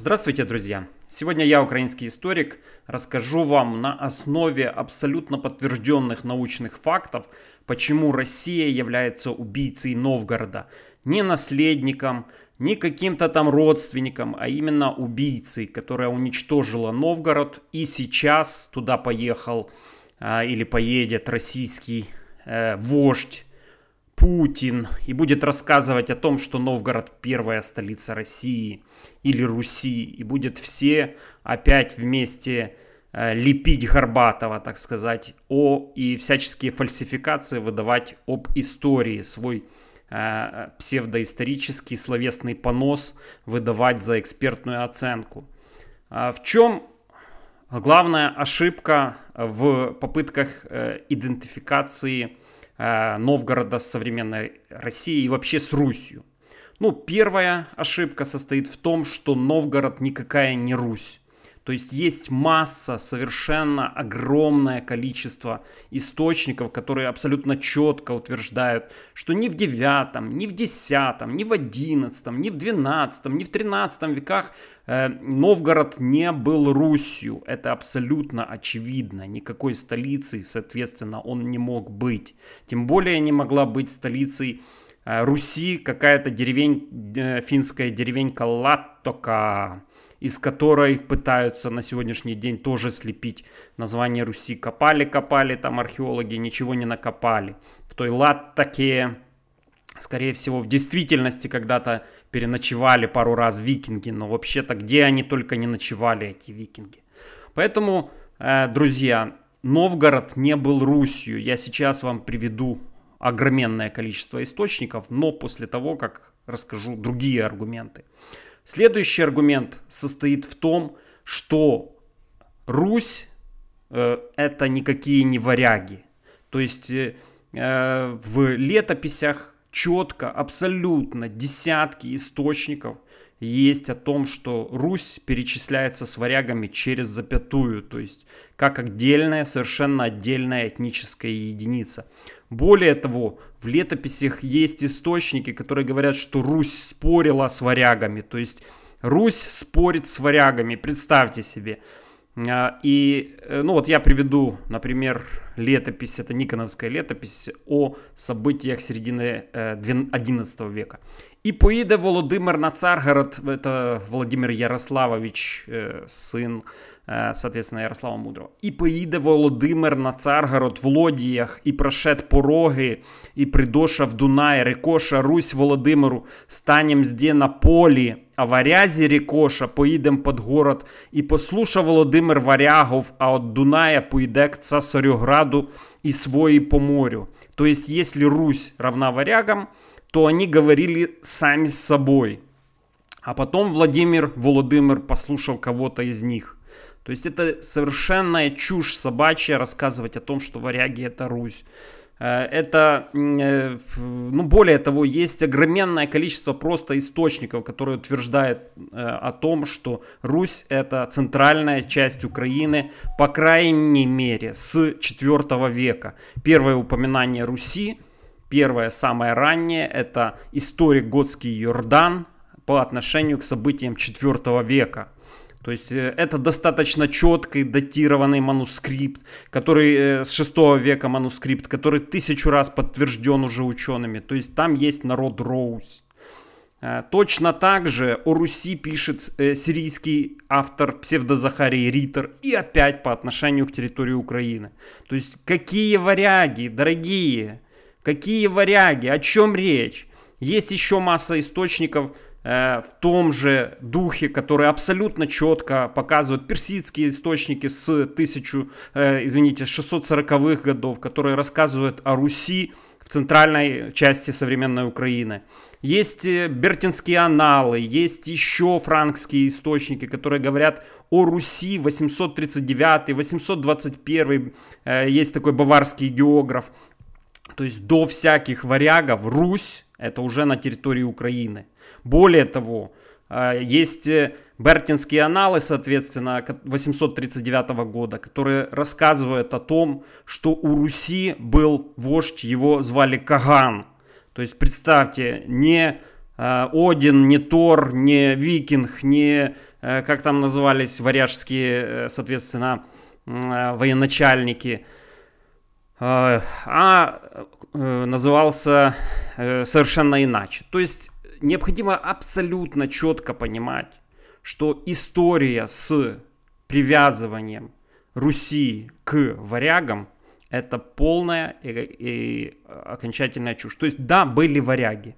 Здравствуйте, друзья! Сегодня я, украинский историк, расскажу вам на основе абсолютно подтвержденных научных фактов, почему Россия является убийцей Новгорода. Не наследником, не каким-то там родственником, а именно убийцей, которая уничтожила Новгород и сейчас туда поехал а, или поедет российский э, вождь Путин и будет рассказывать о том, что Новгород первая столица России или Руси, и будет все опять вместе э, лепить Горбатова, так сказать, о, и всяческие фальсификации выдавать об истории, свой э, псевдоисторический словесный понос выдавать за экспертную оценку. А в чем главная ошибка в попытках э, идентификации Э, Новгорода с современной Россией и вообще с Русью. Ну, первая ошибка состоит в том, что Новгород никакая не Русь. То есть есть масса, совершенно огромное количество источников, которые абсолютно четко утверждают, что ни в 9, ни в 10, ни в 11, ни в 12, ни в 13 веках э, Новгород не был Русью. Это абсолютно очевидно. Никакой столицей, соответственно, он не мог быть. Тем более не могла быть столицей э, Руси какая-то деревень, э, финская деревенька Латтока из которой пытаются на сегодняшний день тоже слепить название Руси. Копали-копали там археологи, ничего не накопали. В той такие, скорее всего, в действительности когда-то переночевали пару раз викинги, но вообще-то где они только не ночевали, эти викинги. Поэтому, э, друзья, Новгород не был Русью. Я сейчас вам приведу огроменное количество источников, но после того, как расскажу другие аргументы. Следующий аргумент состоит в том, что Русь э, это никакие не варяги. То есть э, э, в летописях четко, абсолютно десятки источников есть о том, что Русь перечисляется с варягами через запятую, то есть как отдельная, совершенно отдельная этническая единица. Более того, в летописях есть источники, которые говорят, что Русь спорила с варягами. То есть Русь спорит с варягами, представьте себе. А, и, э, ну вот я приведу, например, летопись, это Никоновская летопись о событиях середины XI э, века. И поїде Володимир на Царгород, это Владимир Ярославович, э, сын Е, соответственно, Ярослава Мудрого. И поїде Володимир на Царгород в Лодіях, і прошед пороги, і придоша в Дунай, Рекоша, Русь Володимиру, станем зде на полі, а варязі Рекоша, поїдем под город, і послуша Володимир Варягов, а от Дуная поїде к Цасарюграду і свої по морю. То есть, если Русь равна варягам, то они говорили сами с собой. А потом Владимир Володимир послушал кого-то из них. То есть это совершенная чушь собачья рассказывать о том, что варяги это Русь. Э, это, э, ну более того, есть огроменное количество просто источников, которые утверждают э, о том, что Русь это центральная часть Украины, по крайней мере, с 4 века. Первое упоминание Руси, первое самое раннее, это историк Готский Йордан по отношению к событиям 4 века. То есть э, это достаточно четкий датированный манускрипт, который э, с 6 века манускрипт, который тысячу раз подтвержден уже учеными. То есть там есть народ Роуз. Э, точно так же о Руси пишет сирийский автор псевдозахарий Ритер и опять по отношению к территории Украины. То есть какие варяги, дорогие, какие варяги, о чем речь? Есть еще масса источников, Э, в том же духе, который абсолютно четко показывают персидские источники с тысячу, э, извините, 640-х годов, которые рассказывают о Руси в центральной части современной Украины. Есть э, бертинские аналы, есть еще франкские источники, которые говорят о Руси 839, 821, есть такой баварский географ. То есть до всяких варягов Русь это уже на территории Украины. Более того, э, есть э, Бертинские аналы, соответственно, 839 года, которые рассказывают о том, что у Руси был вождь, его звали Каган. То есть представьте, не э, Один, не Тор, не Викинг, не, как там назывались варяжские, соответственно, военачальники, а Э, назывался э, совершенно иначе. То есть необходимо абсолютно четко понимать, что история с привязыванием Руси к варягам это полная и, и э, окончательная чушь. То есть да, были варяги.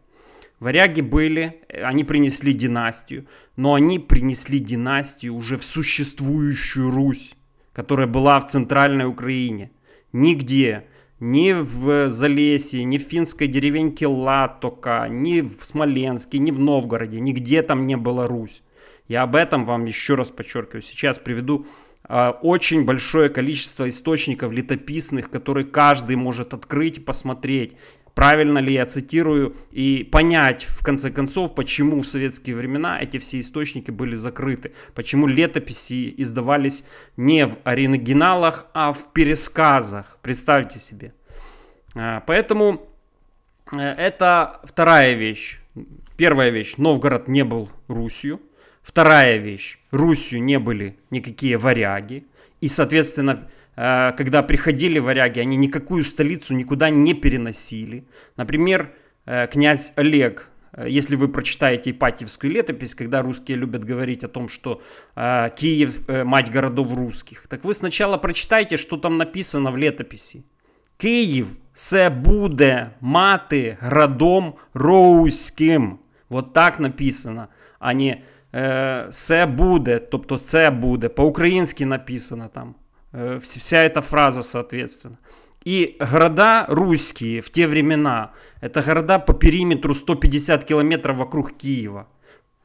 Варяги были, они принесли династию, но они принесли династию уже в существующую Русь, которая была в центральной Украине. Нигде ни в Залесье, ни в финской деревеньке Латока, ни в Смоленске, ни в Новгороде, нигде там не была Русь. Я об этом вам еще раз подчеркиваю. Сейчас приведу э, очень большое количество источников летописных, которые каждый может открыть и посмотреть правильно ли я цитирую, и понять, в конце концов, почему в советские времена эти все источники были закрыты, почему летописи издавались не в оригиналах, а в пересказах, представьте себе. А, поэтому э, это вторая вещь. Первая вещь, Новгород не был Русью. Вторая вещь, Русью не были никакие варяги. И, соответственно, Э, когда приходили варяги, они никакую столицу никуда не переносили. Например, э, князь Олег, э, если вы прочитаете Ипатьевскую летопись, когда русские любят говорить о том, что Киев мать городов русских, так вы сначала прочитайте, что там написано в летописи. Киев се буде мати градом роуським. Вот так написано, а не се буде, тобто це буде. по украински написано там. Э, вся эта фраза, соответственно. И города русские в те времена, это города по периметру 150 километров вокруг Киева.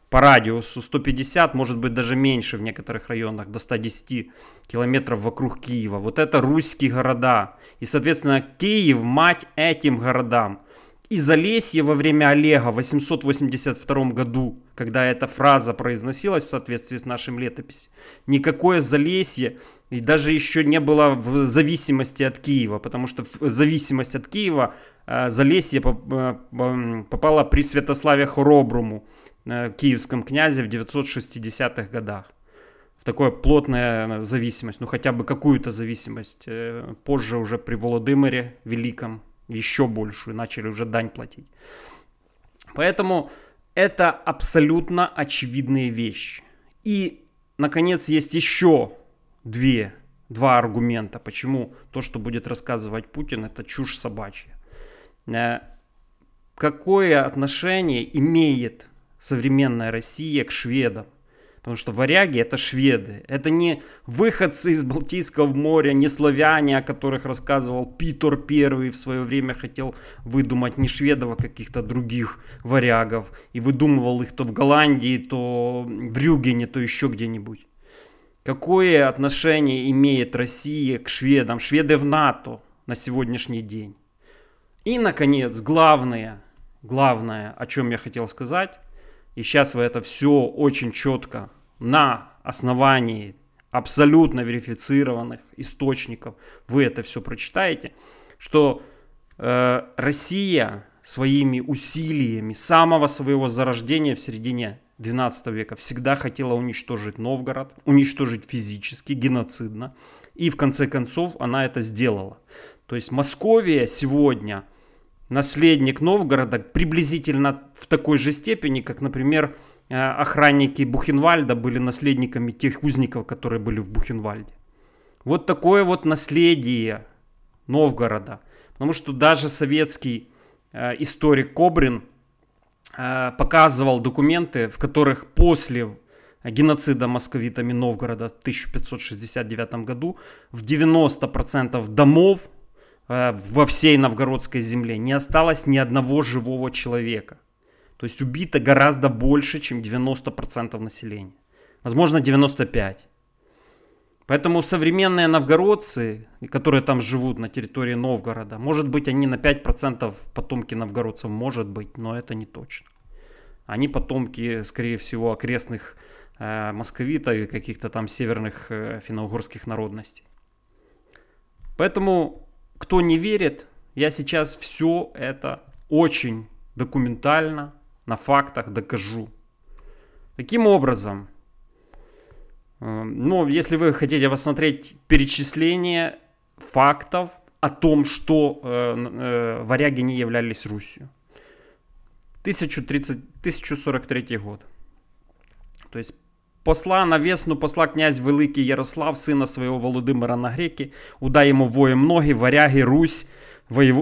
По радиусу 150, может быть даже меньше в некоторых районах, до 110 километров вокруг Киева. Вот это русские города. И, соответственно, Киев мать этим городам и Залесье во время Олега в 882 году, когда эта фраза произносилась в соответствии с нашим летописью. Никакое Залесье и даже еще не было в зависимости от Киева, потому что в зависимость от Киева э, Залесье э, попало при Святославе Хороброму, э, киевском князе в 960-х годах. В такое плотная зависимость, ну хотя бы какую-то зависимость, позже уже при Володимире Великом еще большую, начали уже дань платить. Поэтому это абсолютно очевидные вещи. И, наконец, есть еще две, два аргумента, почему то, что будет рассказывать Путин, это чушь собачья. Э, какое отношение имеет современная Россия к шведам? Потому что варяги это шведы. Это не выходцы из Балтийского моря, не славяне, о которых рассказывал Питер Первый в свое время хотел выдумать не шведов, а каких-то других варягов. И выдумывал их то в Голландии, то в Рюгене, то еще где-нибудь. Какое отношение имеет Россия к шведам? Шведы в НАТО на сегодняшний день. И, наконец, главное, главное, о чем я хотел сказать, и сейчас вы это все очень четко на основании абсолютно верифицированных источников вы это все прочитаете, что э, Россия своими усилиями самого своего зарождения в середине 12 века всегда хотела уничтожить Новгород, уничтожить физически, геноцидно. И в конце концов она это сделала. То есть Московия сегодня наследник Новгорода приблизительно в такой же степени, как, например, Э, охранники Бухенвальда были наследниками тех узников, которые были в Бухенвальде. Вот такое вот наследие Новгорода. Потому что даже советский э, историк Кобрин э, показывал документы, в которых после геноцида московитами Новгорода в 1569 году в 90% домов во всей новгородской земле не осталось ни одного живого человека. То есть убито гораздо больше, чем 90% населения. Возможно, 95%. Поэтому современные новгородцы, которые там живут на территории Новгорода, может быть, они на 5% потомки новгородцев, может быть, но это не точно. Они потомки, скорее всего, окрестных э, московитов и каких-то там северных э, финно-угорских народностей. Поэтому, кто не верит, я сейчас все это очень документально на фактах докажу. Таким образом, ну, если вы хотите посмотреть перечисление фактов о том, что э, э, варяги не являлись Русью. 1030, 1043 год. То есть посла на весну посла князь Великий Ярослав, сына своего Володимира на греки, уда ему вої многі, варяги, Русь,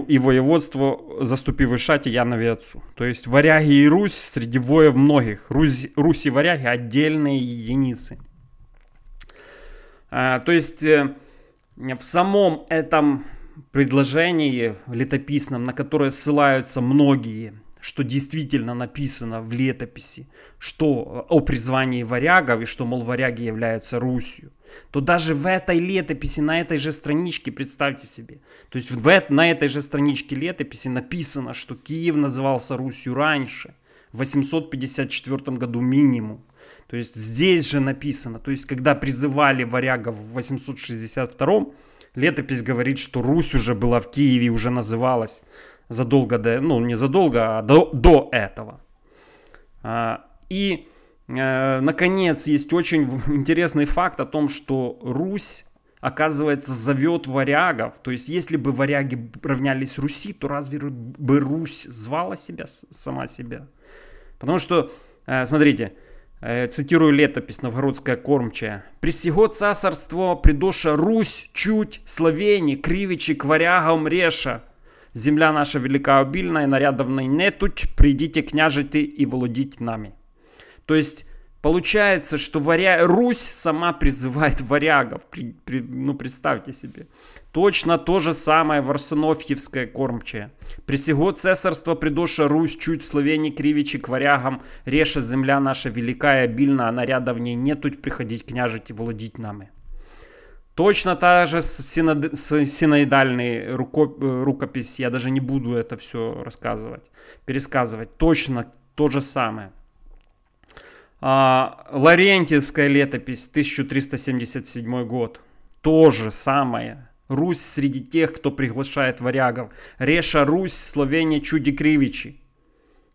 і воєводство заступив Ишате Янове отцу. То есть варяги и Русь среди воев многих. Русь, Русь и варяги отдельные единицы. А, то есть в самом этом предложении летописном, на которое ссылаются многие что действительно написано в летописи, что э, о призвании варягов и что, мол, варяги являются Русью, то даже в этой летописи, на этой же страничке, представьте себе, то есть в, на этой же страничке летописи написано, что Киев назывался Русью раньше, в 854 году минимум. То есть здесь же написано, то есть когда призывали варягов в 862 летопись говорит, что Русь уже была в Киеве, уже называлась задолго до, ну не задолго, а до, до этого. А, и, э, наконец, есть очень интересный факт о том, что Русь, оказывается, зовет варягов. То есть, если бы варяги равнялись Руси, то разве бы Русь звала себя, сама себя? Потому что, э, смотрите, э, цитирую летопись новгородская кормчая. «Пресего цасарство придоша Русь чуть Словени, кривичи к варягам реша, Земля наша велика обильна, и нарядовной тут придите, княжите, и владить нами. То есть Получается, что варя... Русь сама призывает варягов. При... При... Ну, представьте себе. Точно то же самое Варсонофьевское кормчее. Присего цесарство придоша Русь чуть словени кривичи к варягам. Реша земля наша велика и обильна, а наряда в ней нетуть приходить княжить и владить нами. Точно та же синод... синоидальная э, рукопись, я даже не буду это все рассказывать, пересказывать. Точно то же самое. А, летопись, 1377 год. То же самое. Русь среди тех, кто приглашает варягов. Реша Русь, Словения Чуди Кривичи.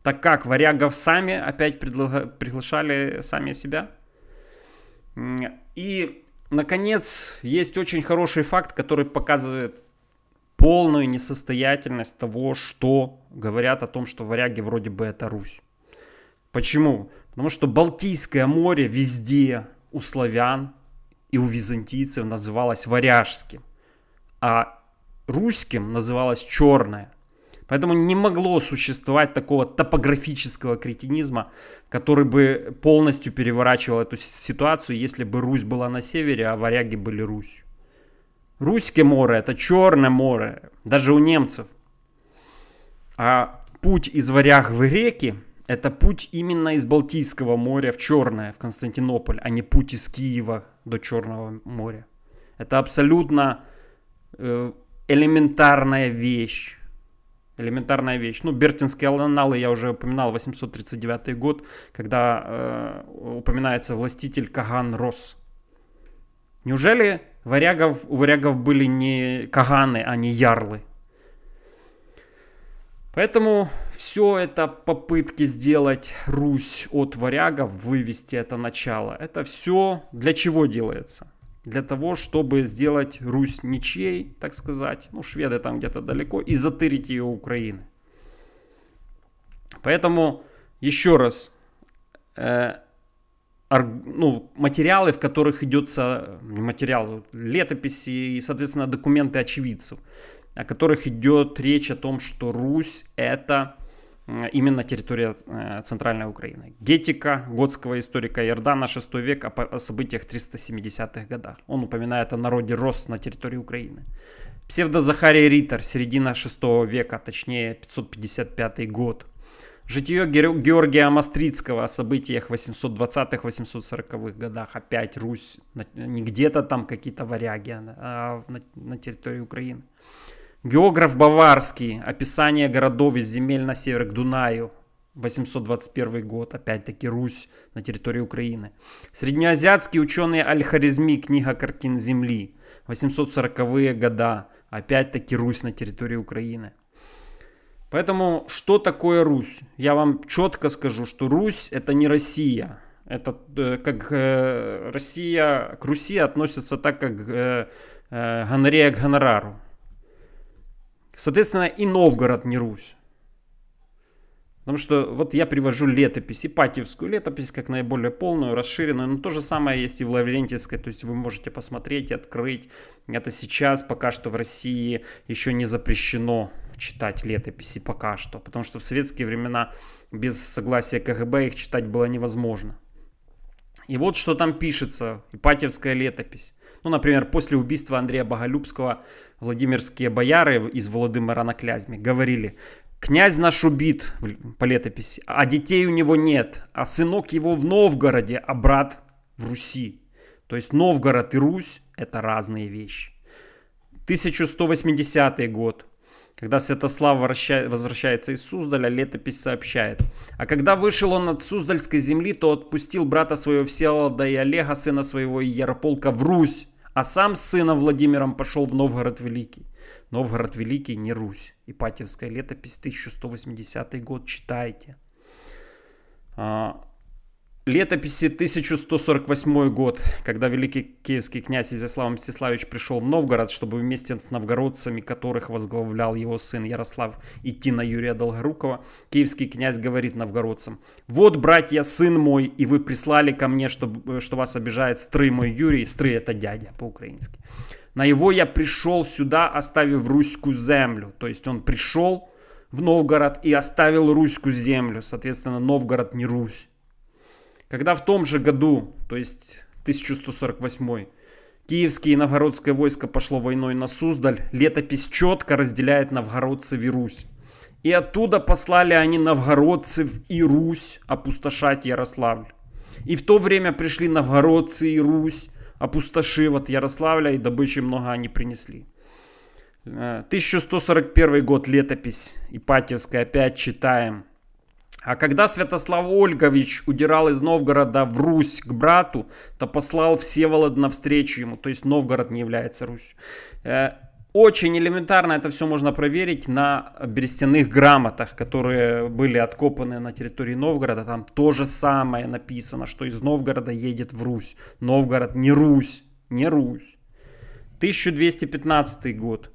Так как, варягов сами опять предла... приглашали сами себя? И наконец, есть очень хороший факт, который показывает полную несостоятельность того, что говорят о том, что варяги вроде бы это Русь. Почему? Потому что Балтийское море везде у славян и у византийцев называлось варяжским, а русским называлось черное – Поэтому не могло существовать такого топографического кретинизма, который бы полностью переворачивал эту ситуацию, если бы Русь была на севере, а варяги были Русью. Русское море – это Черное море, даже у немцев. А путь из варяг в реки – это путь именно из Балтийского моря в Черное, в Константинополь, а не путь из Киева до Черного моря. Это абсолютно э, элементарная вещь элементарная вещь. Ну, Бертинские аналы я уже упоминал, 839 год, когда э, упоминается властитель Каган Рос. Неужели варягов, у варягов были не каганы, а не ярлы? Поэтому все это попытки сделать Русь от варягов, вывести это начало, это все для чего делается? для того, чтобы сделать Русь ничей, так сказать, ну, шведы там где-то далеко, и затырить ее Украины. Поэтому, еще раз, э, ар, ну, материалы, в которых идется, материал, летописи и, соответственно, документы очевидцев, о которых идет речь о том, что Русь это именно территория э, Центральной Украины. Гетика, готского историка Ердана, 6 век, о событиях 370-х годах. Он упоминает о народе Рос на территории Украины. Псевдо Захарий Ритер, середина 6 века, точнее 555 год. Житие Георгия Мастрицкого о событиях 820-840-х годах. Опять Русь, не где-то там какие-то варяги а, а на территории Украины. Географ Баварский. Описание городов и земель на север к Дунаю. 821 год, опять-таки Русь на территории Украины. Среднеазиатский ученый Аль-Харизми, книга картин Земли, 840-е года, опять-таки Русь на территории Украины. Поэтому, что такое Русь? Я вам четко скажу, что Русь это не Россия. Это э, как э, Россия, к Руси относится так, как э, э, гонорея к гонорару. Соответственно, и Новгород не Русь. Потому что вот я привожу летопись, Ипатьевскую летопись, как наиболее полную, расширенную, но то же самое есть и в Лаврентьевской, то есть вы можете посмотреть и открыть. Это сейчас пока что в России еще не запрещено читать летописи пока что, потому что в советские времена без согласия КГБ их читать было невозможно. И вот что там пишется, Ипатьевская летопись. Ну, например, после убийства Андрея Боголюбского владимирские бояры из Владимира на Клязьме говорили, «Князь наш убит» по летописи, а детей у него нет, а сынок его в Новгороде, а брат в Руси. То есть Новгород и Русь – это разные вещи. 1180 год. Когда Святослав возвращается из Суздаля, летопись сообщает. А когда вышел он от Суздальской земли, то отпустил брата своего Всеволода и Олега, сына своего и Ярополка, в Русь, а сам с сыном Владимиром пошел в Новгород Великий. Новгород Великий не Русь. Ипатьевская летопись, 1180 год, читайте. А, Летописи 1148 год, когда великий киевский князь Изяслав Мстиславич пришел в Новгород, чтобы вместе с новгородцами, которых возглавлял его сын Ярослав, идти на Юрия Долгорукова, киевский князь говорит новгородцам, «Вот, братья, сын мой, и вы прислали ко мне, чтобы э, что вас обижает стры мой Юрий». Стры – это дядя по-украински. «На его я пришел сюда, оставив русскую землю». То есть он пришел в Новгород и оставил русскую землю. Соответственно, Новгород не Русь. Когда в том же году, то есть 1148, Киевские и новгородское войско пошло войной на Суздаль, летопись четко разделяет новгородцев и Русь. И оттуда послали они новгородцев и Русь опустошать Ярославль. И в то время пришли новгородцы и Русь, опустошив от Ярославля, и добычи много они принесли. 1141 э, год, летопись Ипатьевская, опять читаем. А когда Святослав Ольгович удирал из Новгорода в Русь к брату, то послал Всеволод навстречу ему, то есть Новгород не является Русью. Э, очень элементарно это все можно проверить на берестяных грамотах, которые были откопаны на территории Новгорода. Там то же самое написано, что из Новгорода едет в Русь. Новгород не Русь, не Русь. 1215 год.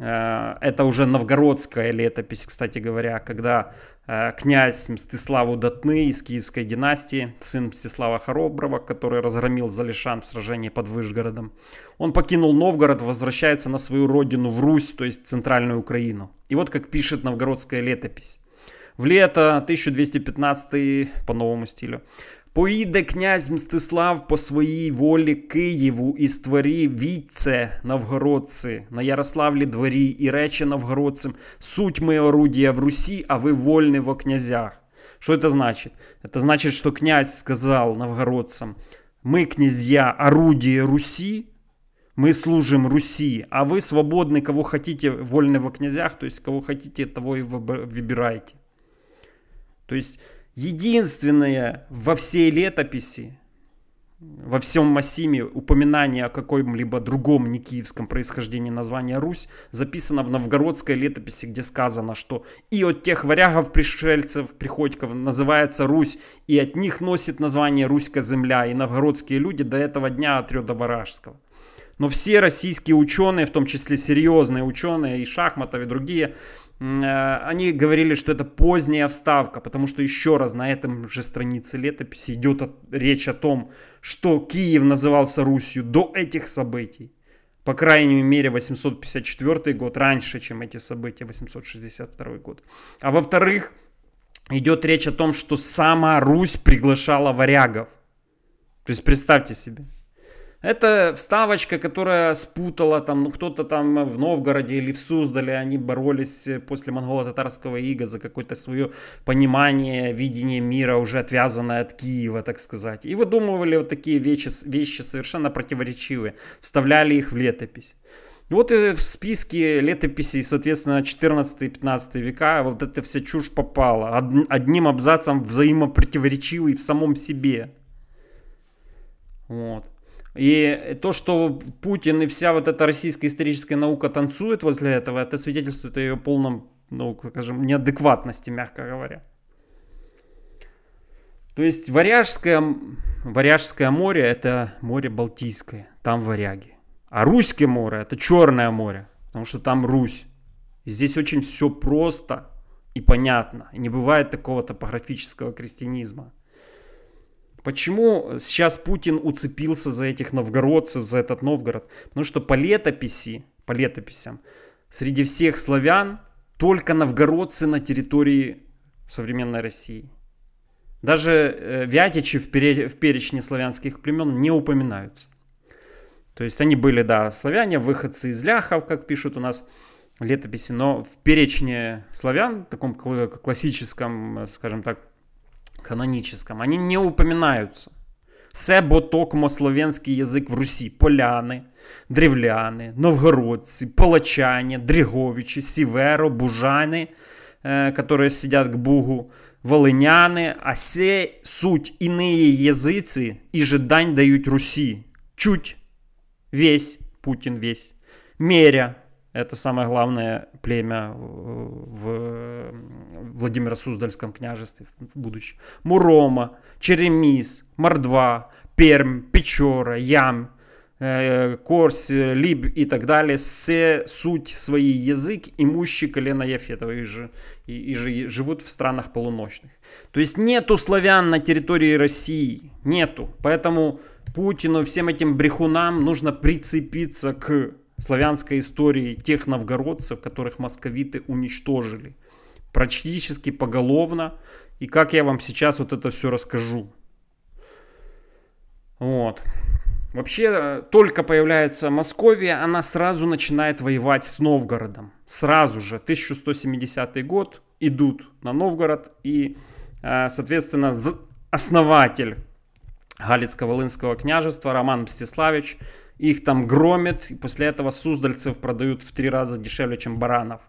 Э, это уже новгородская летопись, кстати говоря, когда э, князь Мстиславу Датны из Киевской династии, сын Мстислава Хороброва, который разгромил Залишан в сражении под Выжгородом. Он покинул Новгород, возвращается на свою родину в Русь, то есть центральную Украину. И вот как пишет новгородская летопись. В лето 1215 по новому стилю Поїде князь Мстислав по своїй волі Києву і створі війце Новгородці на Ярославлі дворі і рече Новгородцям суть ми орудія в Русі, а ви вольны во князях. Что это значит? Это значит, что князь сказал новгородцам, мы князья орудие Руси, мы служим Руси, а вы свободны, кого хотите, вольны во князях, то есть кого хотите, того и выбирайте. То есть единственное во всей летописи, во всем Массиме упоминание о каком-либо другом некиевском происхождении названия Русь записано в новгородской летописи, где сказано, что и от тех варягов, пришельцев, приходьков называется Русь, и от них носит название Руська земля, и новгородские люди до этого дня от Рёда Варажского. Но все российские ученые, в том числе серьезные ученые и Шахматов и другие, Э, они говорили, что это поздняя вставка, потому что еще раз на этом же странице летописи идет речь о том, что Киев назывался Русью до этих событий. По крайней мере, 854 год раньше, чем эти события, 862 год. А во-вторых, идет речь о том, что сама Русь приглашала варягов. То есть представьте себе, это вставочка, которая спутала там, ну кто-то там в Новгороде или в Суздале, они боролись э, после монголо-татарского ига за какое-то свое понимание, видение мира, уже отвязанное от Киева, так сказать. И выдумывали вот такие вещи, вещи совершенно противоречивые, вставляли их в летопись. Вот и э, в списке летописей, соответственно, 14-15 века вот эта вся чушь попала. Одним абзацем взаимопротиворечивый в самом себе. Вот. И то, что Путин и вся вот эта российская историческая наука танцует возле этого, это свидетельствует о ее полном, ну, скажем, неадекватности, мягко говоря. То есть Варяжское, Варяжское море – это море Балтийское, там варяги. А русское море – это Черное море, потому что там Русь. И здесь очень все просто и понятно. И не бывает такого топографического крестьянизма. Почему сейчас Путин уцепился за этих новгородцев, за этот Новгород? Потому что по летописи, по летописям, среди всех славян только новгородцы на территории современной России. Даже э, вятичи в перечне славянских племен не упоминаются. То есть они были, да, славяне, выходцы из ляхов, как пишут у нас летописи, но в перечне славян, в таком классическом, э, скажем так, каноническом, они не упоминаются. Це бо токмо слов'янський язык в Русі: поляни, древляни, новгородці, палачані, дріговичі, сіверо, бужани, е, которые сидять к Бугу, волиняни, а все суть іні язиці і жидань дають Русі. Чуть весь Путін весь. Меря Это самое главное племя э, в э, Владимиро-Суздальском княжестве в будущем. Мурома, Черемис, Мордва, Перм, Печора, Ям, э, Корс, Либ и так далее, все суть свои язык, имущие колено Яфетова и, же, и, и же, живут в странах полуночных. То есть нету славян на территории России, нету. Поэтому Путину, всем этим брехунам нужно прицепиться к славянской истории тех новгородцев, которых московиты уничтожили. Практически поголовно. И как я вам сейчас вот это все расскажу. Вот. Вообще, э, только появляется Московия, она сразу начинает воевать с Новгородом. Сразу же, 1170 год, идут на Новгород. И, э, соответственно, основатель Галицко-Волынского княжества Роман Мстиславич – их там громят, и после этого суздальцев продают в три раза дешевле, чем баранов,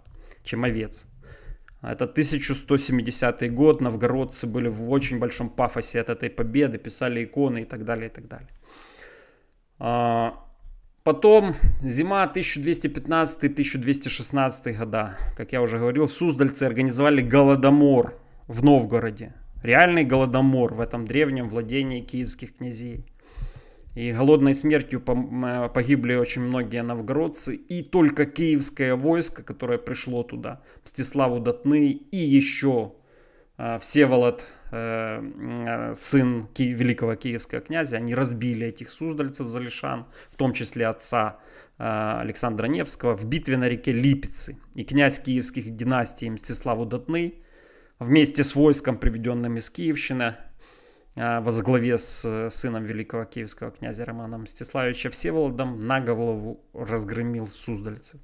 чем овец. Это 1170 год, новгородцы были в очень большом пафосе от этой победы, писали иконы и так далее, и так далее. А, потом зима 1215-1216 года, как я уже говорил, суздальцы организовали голодомор в Новгороде. Реальный голодомор в этом древнем владении киевских князей – и голодной смертью э, погибли очень многие новгородцы. И только киевское войско, которое пришло туда, Мстиславу Удатный и еще э, Всеволод, э, сын великого киевского князя, они разбили этих суздальцев, залишан, в том числе отца Александра Невского, в битве на реке Липицы. И князь киевских династий Мстиславу Удатный вместе с войском, приведенным из Киевщины, а, во с э, сыном великого киевского князя Романом Мстиславича Всеволодом на голову разгромил суздальцев.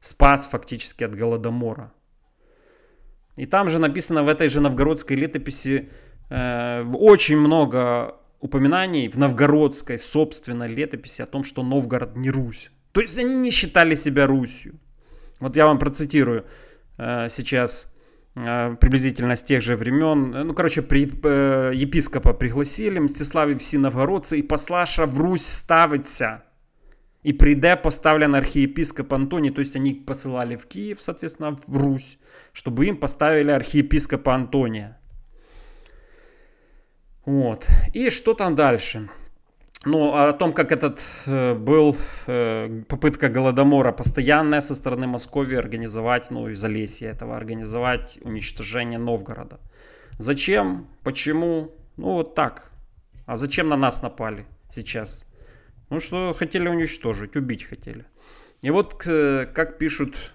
Спас фактически от голодомора. И там же написано в этой же новгородской летописи э, очень много упоминаний в новгородской собственной летописи о том, что Новгород не Русь. То есть они не считали себя Русью. Вот я вам процитирую э, сейчас Э, приблизительно с тех же времен. Э, ну, короче, при, э, епископа пригласили, Мстиславі всі новгородці, и послаша в Русь ставиться. И приде поставлен архиепископ Антоний, то есть они посылали в Киев, соответственно, в Русь, чтобы им поставили архиепископа Антония. Вот. И что там дальше? Ну, а о том, как этот э, был э, попытка голодомора постоянная со стороны Московии организовать, ну, и Залесья этого, организовать уничтожение Новгорода. Зачем? Почему? Ну, вот так. А зачем на нас напали сейчас? Ну, что хотели уничтожить, убить хотели. И вот, э, как пишут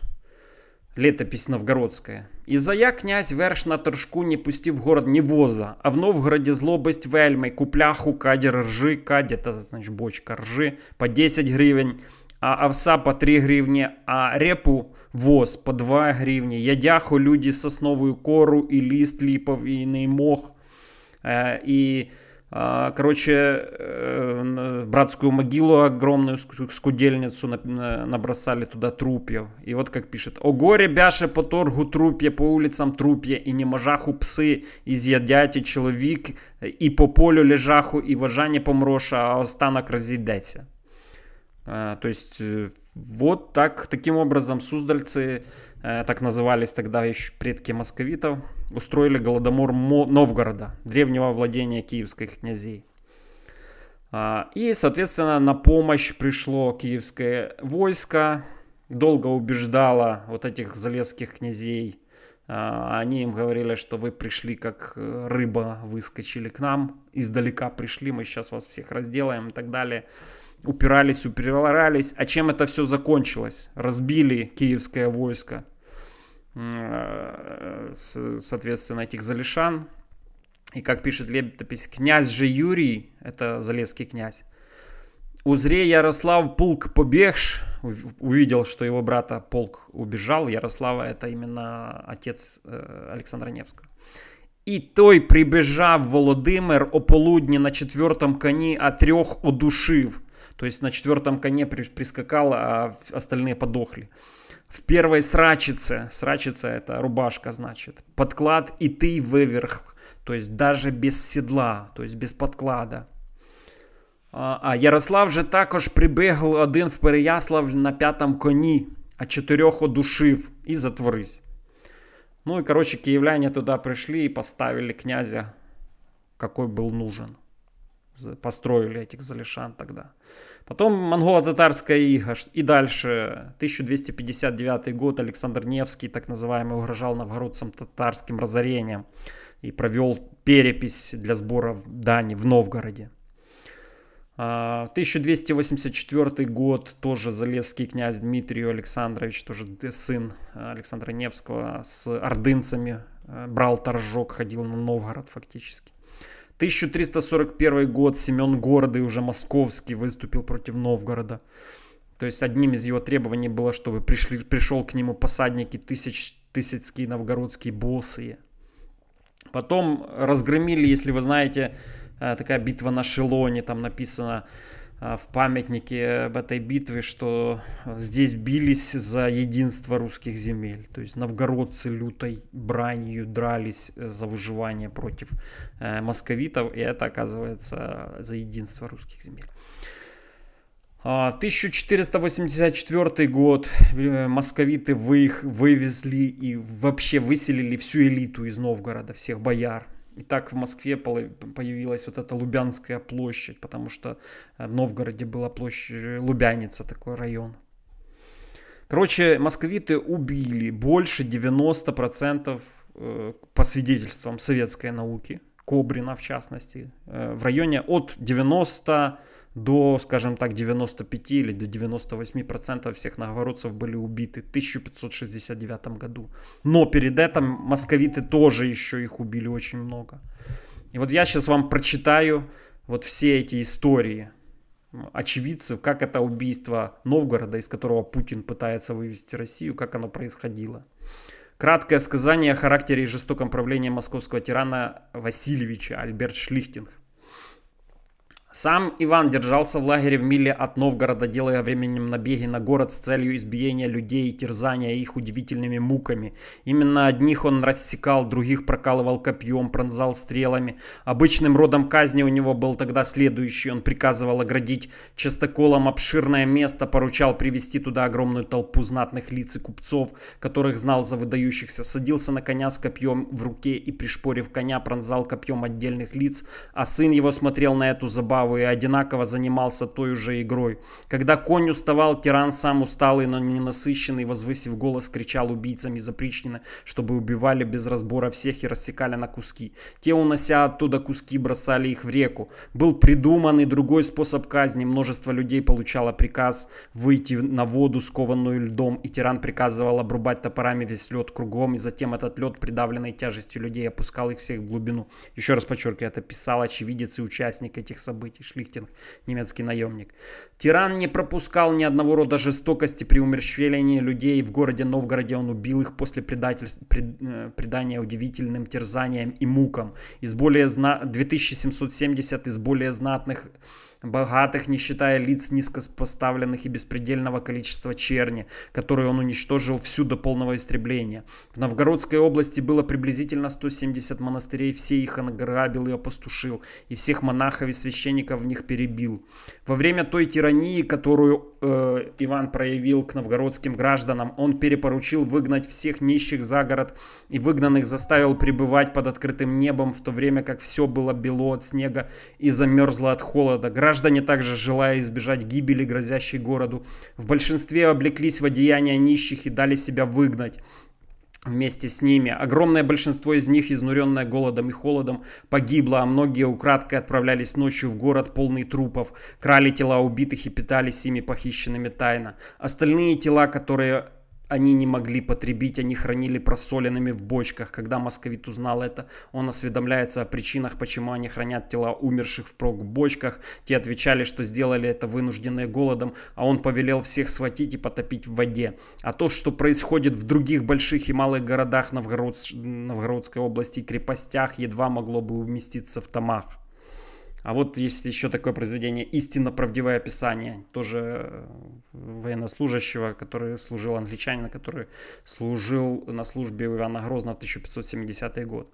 летопись новгородская – І зая князь верш на торжку не пустив город не воза, а в Новгороді злобость вельми, купляху, кадір ржи, кадір, та значить бочка ржи по 10 гривень, а овса по 3 гривні, а репу воз по 2 гривні. Ядяху люди сосновую кору, і ліст ліпов, і неймох. Е, і... А, короче, э, братскую могилу огромную, скудельницу набросали туда трупьев. И вот как пишет. «О горе бяше по торгу труп'я, по улицам труп'я, и не можаху псы, из'ядяті человек и по полю лежаху, і вожані помроша, а останок розійдеться». А, то есть э, вот так, таким образом, суздальцы, э, так назывались тогда еще предки московитов, устроили голодомор Мо- Новгорода, древнего владения киевских князей. А, и, соответственно, на помощь пришло киевское войско, долго убеждало вот этих залезских князей. А, они им говорили, что вы пришли как э, рыба, выскочили к нам, издалека пришли, мы сейчас вас всех разделаем и так далее упирались, упирались. А чем это все закончилось? Разбили киевское войско, э, соответственно, этих залишан. И как пишет летопись, князь же Юрий, это Залесский князь, Узре Ярослав полк побегш, увидел, что его брата полк убежал. Ярослава это именно отец э, Александра Невского. и той прибежав Володимир ополудні на четвертом коне а трех одушив. То есть на четвертом коне прискакал, а остальные подохли. В первой срачице, срачица это рубашка значит, подклад и ты выверх, то есть даже без седла, то есть без подклада. А, а Ярослав же також прибегал один в Переяслав на пятом коні, а чотирьох одушив и затворись. Ну и короче, киевляне туда пришли и поставили князя, какой был нужен построили этих залишан тогда. Потом монголо-татарская ига и дальше 1259 год Александр Невский, так называемый, угрожал новгородцам татарским разорением и провел перепись для сбора дани в Новгороде. 1284 а, год тоже Залесский князь Дмитрий Александрович, тоже сын Александра Невского, с ордынцами э, брал торжок, ходил на Новгород фактически. 1341 год Семен Гордый, уже московский, выступил против Новгорода. То есть одним из его требований было, чтобы пришли, пришел к нему посадники тысяч, тысяцкие новгородские боссые. Потом разгромили, если вы знаете, э, такая битва на Шелоне, там написано а, в памятнике об э, этой битве, что э, здесь бились за единство русских земель. То есть новгородцы лютой бранью дрались э, за выживание против московитов, и это оказывается за единство русских земель. 1484 а, год московиты вы их вывезли и вообще выселили всю элиту из Новгорода, всех бояр. И так в Москве появилась вот эта Лубянская площадь, потому что э, в Новгороде была площадь э, Лубяница, такой район. Короче, москвиты убили больше 90% э, по свидетельствам советской науки, Кобрина в частности, в районе от 90 до, скажем так, 95 или до 98 процентов всех новгородцев были убиты в 1569 году. Но перед этим московиты тоже еще их убили очень много. И вот я сейчас вам прочитаю вот все эти истории очевидцев, как это убийство Новгорода, из которого Путин пытается вывести Россию, как оно происходило. Краткое сказание о характере и жестоком правлении московского тирана Васильевича Альберт Шлихтинг. Сам Иван держался в лагере в миле от Новгорода, делая временем набеги на город с целью избиения людей и терзания их удивительными муками. Именно одних он рассекал, других прокалывал копьем, пронзал стрелами. Обычным родом казни у него был тогда следующий. Он приказывал оградить частоколом обширное место, поручал привести туда огромную толпу знатных лиц и купцов, которых знал за выдающихся. Садился на коня с копьем в руке и, пришпорив коня, пронзал копьем отдельных лиц, а сын его смотрел на эту забаву правую и одинаково занимался той же игрой. Когда конь уставал, тиран сам усталый, но не насыщенный, возвысив голос, кричал убийцам из опричнина, чтобы убивали без разбора всех и рассекали на куски. Те, унося оттуда куски, бросали их в реку. Был придуман и другой способ казни. Множество людей получало приказ выйти на воду, скованную льдом, и тиран приказывал обрубать топорами весь лед кругом, и затем этот лед, придавленный тяжестью людей, опускал их всех в глубину. Еще раз подчеркиваю, это писал очевидец и участник этих событий событий. Шлихтинг, немецкий наемник. Тиран не пропускал ни одного рода жестокости при умерщвлении людей. В городе Новгороде он убил их после предательств, пред, э, предания удивительным терзаниям и мукам. Из более зна... 2770 из более знатных, богатых, не считая лиц низкопоставленных и беспредельного количества черни, которые он уничтожил всю до полного истребления. В Новгородской области было приблизительно 170 монастырей, все их он грабил и опустошил, и всех монахов и священников родственников в них перебил. Во время той тирании, которую э, Иван проявил к новгородским гражданам, он перепоручил выгнать всех нищих за город и выгнанных заставил пребывать под открытым небом, в то время как все было бело от снега и замерзло от холода. Граждане также, желая избежать гибели, грозящей городу, в большинстве облеклись в одеяния нищих и дали себя выгнать вместе с ними. Огромное большинство из них, изнуренное голодом и холодом, погибло, а многие украдкой отправлялись ночью в город, полный трупов, крали тела убитых и питались ими похищенными тайно. Остальные тела, которые они не могли потребить, они хранили просоленными в бочках. Когда московит узнал это, он осведомляется о причинах, почему они хранят тела умерших в прок бочках. Те отвечали, что сделали это вынужденные голодом, а он повелел всех схватить и потопить в воде. А то, что происходит в других больших и малых городах Новгород... Новгородской области и крепостях, едва могло бы уместиться в томах. А вот есть еще такое произведение «Истинно правдивое описание», тоже э, военнослужащего, который служил англичанина, который служил на службе у Ивана Грозного в 1570 год.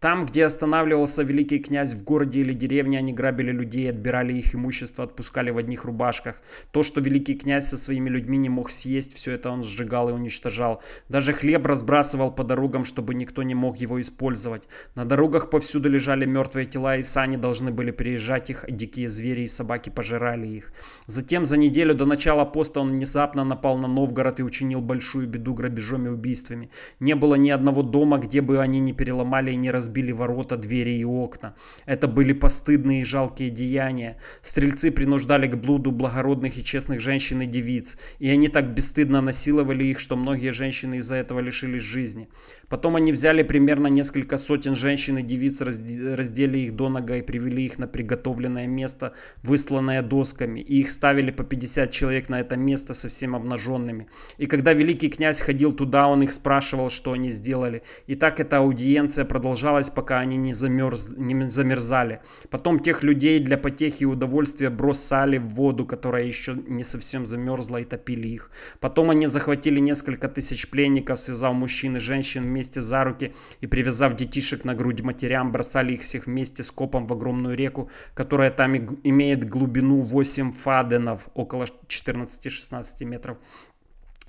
«Там, где останавливался великий князь в городе или деревне, они грабили людей, отбирали их имущество, отпускали в одних рубашках. То, что великий князь со своими людьми не мог съесть, все это он сжигал и уничтожал. Даже хлеб разбрасывал по дорогам, чтобы никто не мог его использовать. На дорогах повсюду лежали мертвые тела, и сани должны были переезжать приезжать их дикие звери и собаки пожирали их. Затем за неделю до начала поста он внезапно напал на Новгород и учинил большую беду грабежом и убийствами. Не было ни одного дома, где бы они не переломали и не разбили ворота, двери и окна. Это были постыдные и жалкие деяния. Стрельцы принуждали к блуду благородных и честных женщин и девиц, и они так бесстыдно насиловали их, что многие женщины из-за этого лишились жизни. Потом они взяли примерно несколько сотен женщин и девиц, раздели их до нога и привели их на приговор приготовленное место, высланное досками, и их ставили по 50 человек на это место совсем обнаженными. И когда великий князь ходил туда, он их спрашивал, что они сделали. И так эта аудиенция продолжалась, пока они не, замерз, не замерзали. Потом тех людей для потехи и удовольствия бросали в воду, которая еще не совсем замерзла, и топили их. Потом они захватили несколько тысяч пленников, связав мужчин и женщин вместе за руки и привязав детишек на грудь матерям, бросали их всех вместе с копом в огромную реку, которая там имеет глубину 8 фаденов, около 14-16 метров.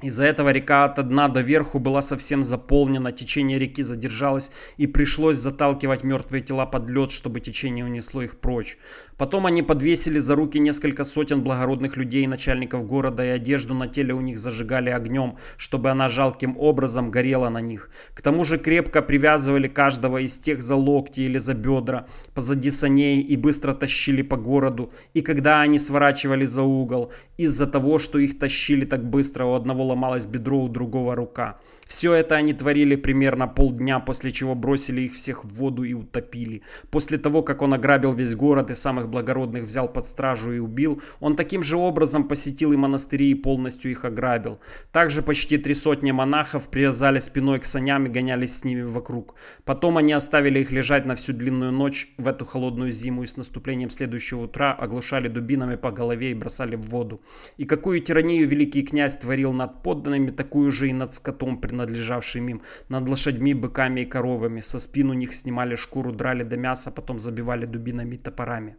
Из-за этого река от дна до верху была совсем заполнена, течение реки задержалось и пришлось заталкивать мертвые тела под лед, чтобы течение унесло их прочь. Потом они подвесили за руки несколько сотен благородных людей, начальников города, и одежду на теле у них зажигали огнем, чтобы она жалким образом горела на них. К тому же крепко привязывали каждого из тех за локти или за бедра, позади саней и быстро тащили по городу. И когда они сворачивали за угол, из-за того, что их тащили так быстро у одного ломалось бедро, у другого рука. Все это они творили примерно полдня, после чего бросили их всех в воду и утопили. После того, как он ограбил весь город и самых благородных взял под стражу и убил, он таким же образом посетил и монастыри и полностью их ограбил. Также почти три сотни монахов привязали спиной к саням и гонялись с ними вокруг. Потом они оставили их лежать на всю длинную ночь в эту холодную зиму и с наступлением следующего утра оглушали дубинами по голове и бросали в воду. И какую тиранию великий князь творил над подданными, такую же и над скотом, принадлежавшим им, над лошадьми, быками и коровами. Со спин у них снимали шкуру, драли до мяса, потом забивали дубинами и топорами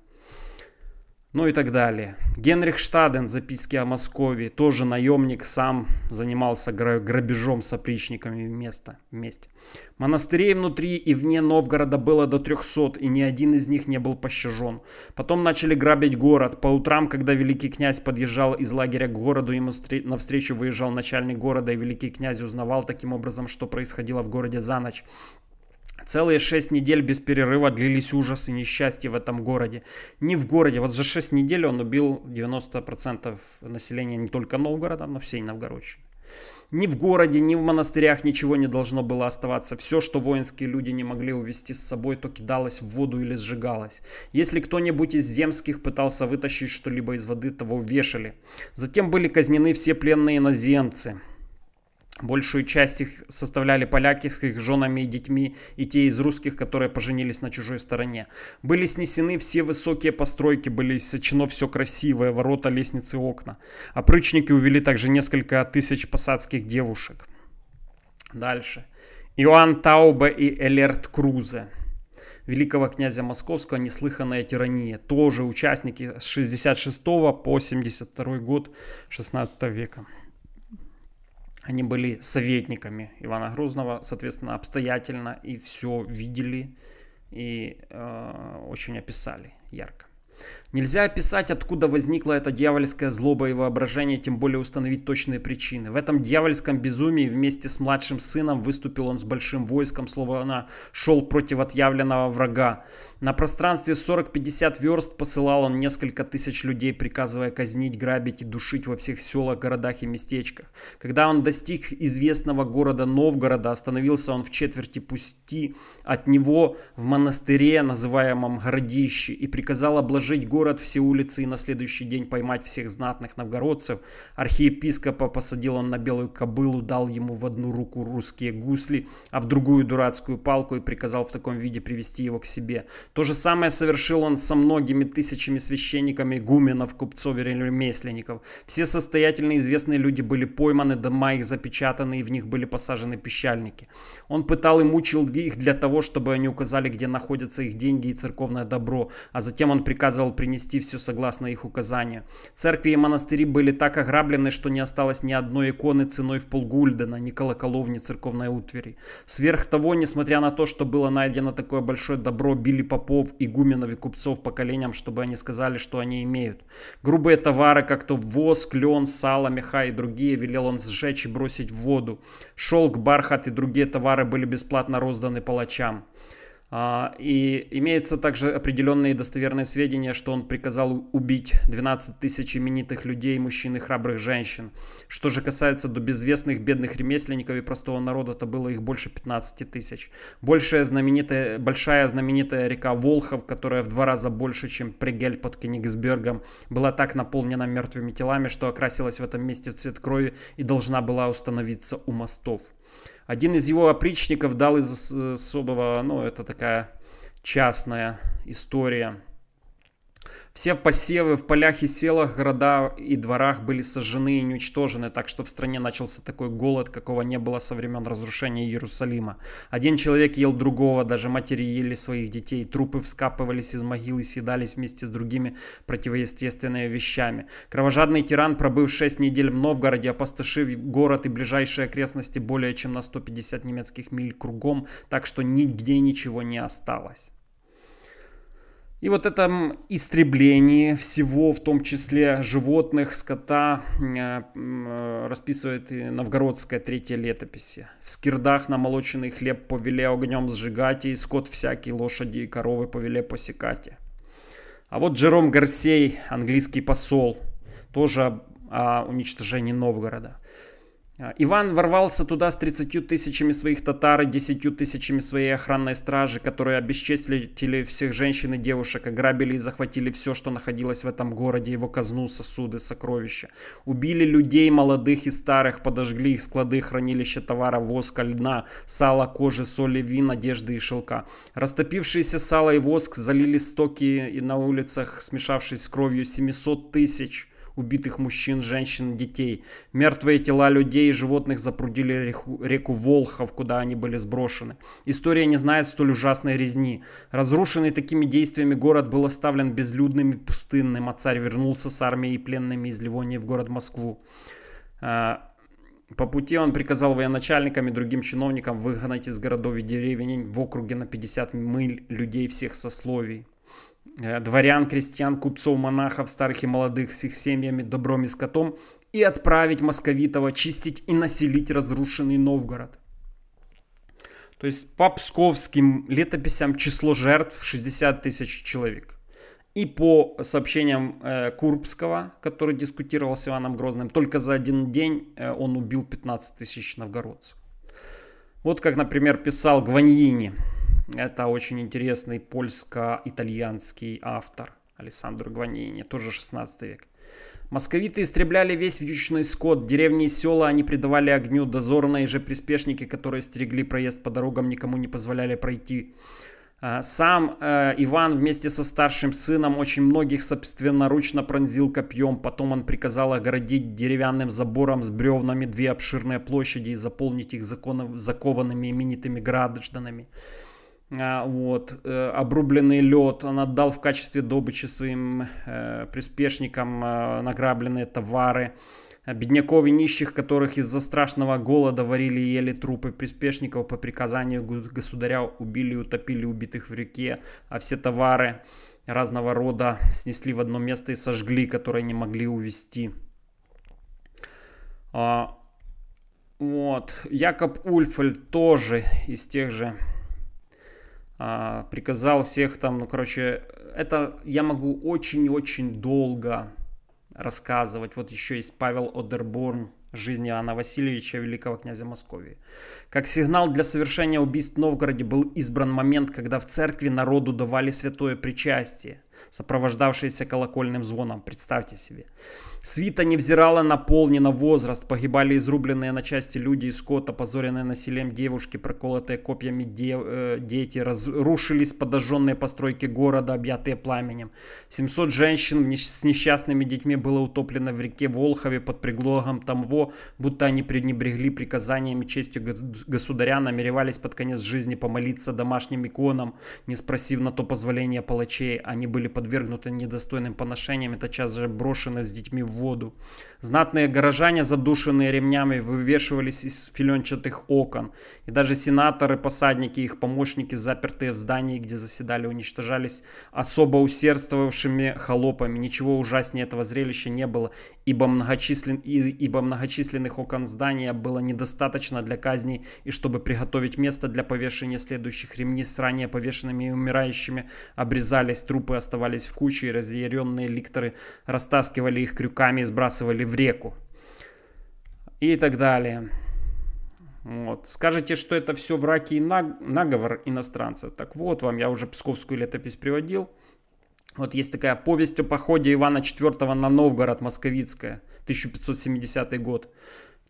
ну и так далее. Генрих Штаден, записки о Москве, тоже наемник, сам занимался грабежом с опричниками вместо, вместе. Монастырей внутри и вне Новгорода было до 300, и ни один из них не был пощажен. Потом начали грабить город. По утрам, когда великий князь подъезжал из лагеря к городу, ему навстречу выезжал начальник города, и великий князь узнавал таким образом, что происходило в городе за ночь. Целые шесть недель без перерыва длились ужасы и несчастья в этом городе. Не в городе, вот за шесть недель он убил 90% населения не только Новгорода, но всей Новгородщины. Ни в городе, ни в монастырях ничего не должно было оставаться. Все, что воинские люди не могли увезти с собой, то кидалось в воду или сжигалось. Если кто-нибудь из земских пытался вытащить что-либо из воды, того вешали. Затем были казнены все пленные иноземцы. Большую часть их составляли поляки с их женами и детьми и те из русских, которые поженились на чужой стороне. Были снесены все высокие постройки, были иссечено все красивое, ворота, лестницы, окна. Опрычники увели также несколько тысяч посадских девушек. Дальше. Иоанн Таубе и Элерт Крузе великого князя Московского «Неслыханная тирания». Тоже участники с 66 по 72 год 16 века. Они были советниками Ивана Грозного, соответственно, обстоятельно и все видели и э, очень описали ярко. Нельзя описать, откуда возникла эта дьявольская злоба и воображение, тем более установить точные причины. В этом дьявольском безумии вместе с младшим сыном выступил он с большим войском, словно шел против отъявленного врага. На пространстве 40-50 верст посылал он несколько тысяч людей, приказывая казнить, грабить и душить во всех селах, городах и местечках. Когда он достиг известного города Новгорода, остановился он в четверти пусти от него в монастыре, называемом Городище, и приказал обладать разложить город, все улицы и на следующий день поймать всех знатных новгородцев. Архиепископа посадил он на белую кобылу, дал ему в одну руку русские гусли, а в другую дурацкую палку и приказал в таком виде привести его к себе. То же самое совершил он со многими тысячами священниками, гуменов, купцов и ремесленников. Все состоятельные известные люди были пойманы, дома их запечатаны и в них были посажены пищальники. Он пытал и мучил их для того, чтобы они указали, где находятся их деньги и церковное добро, а затем он приказал приказывал принести все согласно их указанию. Церкви и монастыри были так ограблены, что не осталось ни одной иконы ценой в полгульдена, ни колоколов, ни церковной утвери. Сверх того, несмотря на то, что было найдено такое большое добро, били попов, игуменов и купцов по коленям, чтобы они сказали, что они имеют. Грубые товары, как то воз, клен, сало, меха и другие, велел он сжечь и бросить в воду. Шелк, бархат и другие товары были бесплатно розданы палачам. А, и имеется также определенные достоверные сведения, что он приказал убить 12 тысяч именитых людей, мужчин и храбрых женщин. Что же касается до безвестных бедных ремесленников и простого народа, то было их больше 15 тысяч. Большая знаменитая, большая знаменитая река Волхов, которая в два раза больше, чем Прегель под Кенигсбергом, была так наполнена мертвыми телами, что окрасилась в этом месте в цвет крови и должна была установиться у мостов. Один из его опричников дал из э, особого, ну, это такая частная история, все посевы в полях и селах, города и дворах были сожжены и уничтожены, так что в стране начался такой голод, какого не было со времен разрушения Иерусалима. Один человек ел другого, даже матери ели своих детей, трупы вскапывались из могил и съедались вместе с другими противоестественными вещами. Кровожадный тиран, пробыв 6 недель в Новгороде, опустошив город и ближайшие окрестности более чем на 150 немецких миль кругом, так что нигде ничего не осталось. И вот этом истреблении всего, в том числе животных, скота, э, э, расписывает и новгородская третья летописи. «В скирдах намолоченный хлеб повеле огнем сжигать, и скот всякий, лошади и коровы повеле посекать. А вот Джером Гарсей, английский посол, тоже о уничтожении Новгорода. А, Иван ворвался туда с 30 тысячами своих татар и 10 тысячами своей охранной стражи, которые обесчислили всех женщин и девушек, ограбили и захватили все, что находилось в этом городе, его казну, сосуды, сокровища. Убили людей молодых и старых, подожгли их склады, хранилища товара, воска, льна, сала, кожи, соли, вин, одежды и шелка. Растопившиеся сало и воск залили стоки и на улицах, смешавшись с кровью 700 тысяч убитых мужчин, женщин, детей. Мертвые тела людей и животных запрудили реку, Волхов, куда они были сброшены. История не знает столь ужасной резни. Разрушенный такими действиями город был оставлен безлюдным и пустынным, а царь вернулся с армией и пленными из Ливонии в город Москву. А, по пути он приказал военачальникам и другим чиновникам выгнать из городов и деревень в округе на 50 мыль людей всех сословий. Э, дворян, крестьян, купцов, монахов, старых и молодых с их семьями, добром и скотом, и отправить московитова чистить и населить разрушенный Новгород. То есть по псковским летописям число жертв 60 тысяч человек. И по сообщениям э, Курбского, который дискутировал с Иваном Грозным, только за один день э, он убил 15 тысяч новгородцев. Вот как, например, писал Гваньини. Это очень интересный польско-итальянский автор Александр Гванини, тоже 16 век. Московиты истребляли весь вьючный скот, деревни и села они придавали огню, дозорные же приспешники, которые стерегли проезд по дорогам, никому не позволяли пройти. А, сам э, Иван вместе со старшим сыном очень многих собственноручно пронзил копьем. Потом он приказал огородить деревянным забором с бревнами две обширные площади и заполнить их законов, закованными именитыми гражданами. А, вот, э, обрубленный лед, он отдал в качестве добычи своим э, приспешникам э, награбленные товары, а, бедняков и нищих, которых из-за страшного голода варили и ели трупы приспешников по приказанию государя, убили и утопили убитых в реке, а все товары разного рода снесли в одно место и сожгли, которые не могли увезти а, вот, Якоб Ульфель тоже из тех же а, приказал всех там, ну, короче, это я могу очень-очень долго рассказывать. Вот еще есть Павел Одерборн жизни Иоанна Васильевича, великого князя Московии. Как сигнал для совершения убийств в Новгороде был избран момент, когда в церкви народу давали святое причастие сопровождавшиеся колокольным звоном, представьте себе. Свита невзирала на пол, ни на возраст, погибали изрубленные на части люди и скот, опозоренные насилием девушки, проколотые копьями де- э, дети, разрушились подожженные постройки города, объятые пламенем. 700 женщин с несчастными детьми было утоплено в реке Волхове под предлогом того, будто они пренебрегли приказаниями честью государя, намеревались под конец жизни помолиться домашним иконам, не спросив на то позволения палачей, они были были подвергнуты недостойным поношениям, это час же брошены с детьми в воду. Знатные горожане, задушенные ремнями, вывешивались из филенчатых окон. И даже сенаторы, посадники, их помощники, запертые в здании, где заседали, уничтожались особо усердствовавшими холопами. Ничего ужаснее этого зрелища не было, ибо, многочислен... ибо многочисленных окон здания было недостаточно для казни и чтобы приготовить место для повешения следующих ремней с ранее повешенными и умирающими обрезались, трупы оставались оставались в куче, и разъяренные ликторы растаскивали их крюками и сбрасывали в реку. И так далее. Вот. Скажете, что это все враки и наговор иностранца. Так вот вам, я уже псковскую летопись приводил. Вот есть такая повесть о походе Ивана IV на Новгород, Московицкая, 1570 год.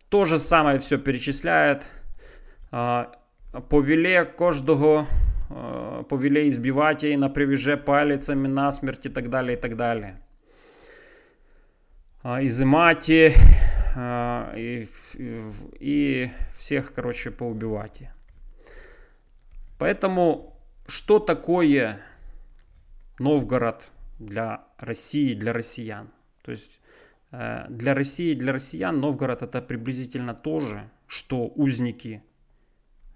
То же самое все перечисляет. А, Повеле каждого э, повелей избивать ей на привяже палицами насмерть и так далее, и так далее. Э, а, изымать э, и, и, а, всех, короче, поубивать. Поэтому что такое Новгород для России, для россиян? То есть э, для России, для россиян Новгород это приблизительно то же, что узники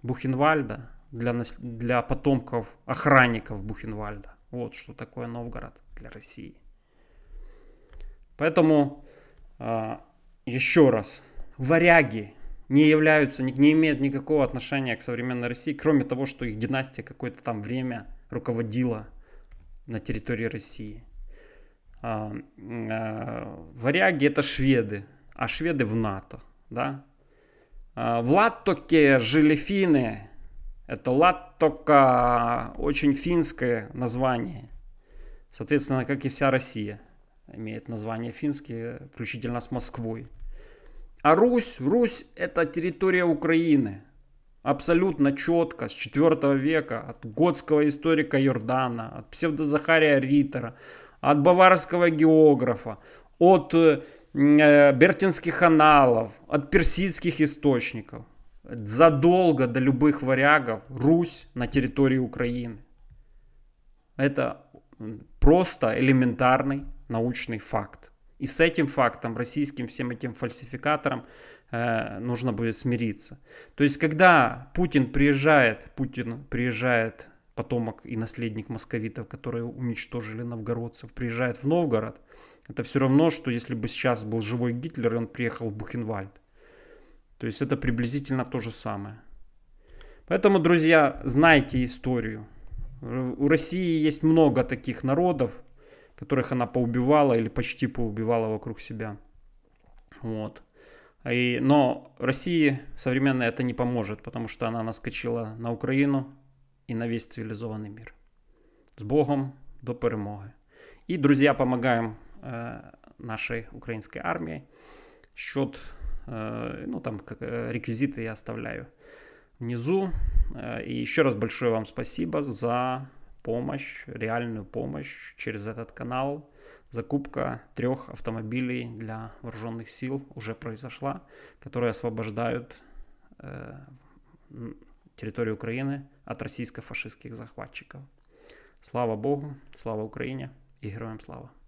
Бухенвальда, для, нас... для потомков охранников Бухенвальда. Вот что такое Новгород для России. Поэтому а, еще раз, варяги не являются, не имеют никакого отношения к современной России, кроме того, что их династия какое-то там время руководила на территории России. А, а, варяги это шведы, а шведы в НАТО, да. Влад токе жили финны, это Латтока, очень финское название. Соответственно, как и вся Россия имеет название финские, включительно с Москвой. А Русь, Русь это территория Украины. Абсолютно четко, с 4 века, от готского историка Йордана, от псевдозахария Ритера, от баварского географа, от э, э бертинских аналов, от персидских источников задолго до любых варягов Русь на территории Украины. Это просто элементарный научный факт. И с этим фактом, российским всем этим фальсификатором, э, нужно будет смириться. То есть, когда Путин приезжает, Путин приезжает, потомок и наследник московитов, которые уничтожили новгородцев, приезжает в Новгород, это все равно, что если бы сейчас был живой Гитлер, и он приехал в Бухенвальд. То есть это приблизительно то же самое. Поэтому, друзья, знайте историю. У России есть много таких народов, которых она поубивала или почти поубивала вокруг себя. Вот. И, но России современной это не поможет, потому что она наскочила на Украину и на весь цивилизованный мир. С Богом до перемоги. И, друзья, помогаем е, э, нашій українській армії. Щодо Э, ну, там как, э, реквизиты я оставляю внизу. Э, и еще раз большое вам спасибо за помощь, реальную помощь через этот канал. Закупка трех автомобилей для вооруженных сил уже произошла, которые освобождают э, территорию Украины от российско-фашистских захватчиков. Слава Богу, слава Украине и героям слава!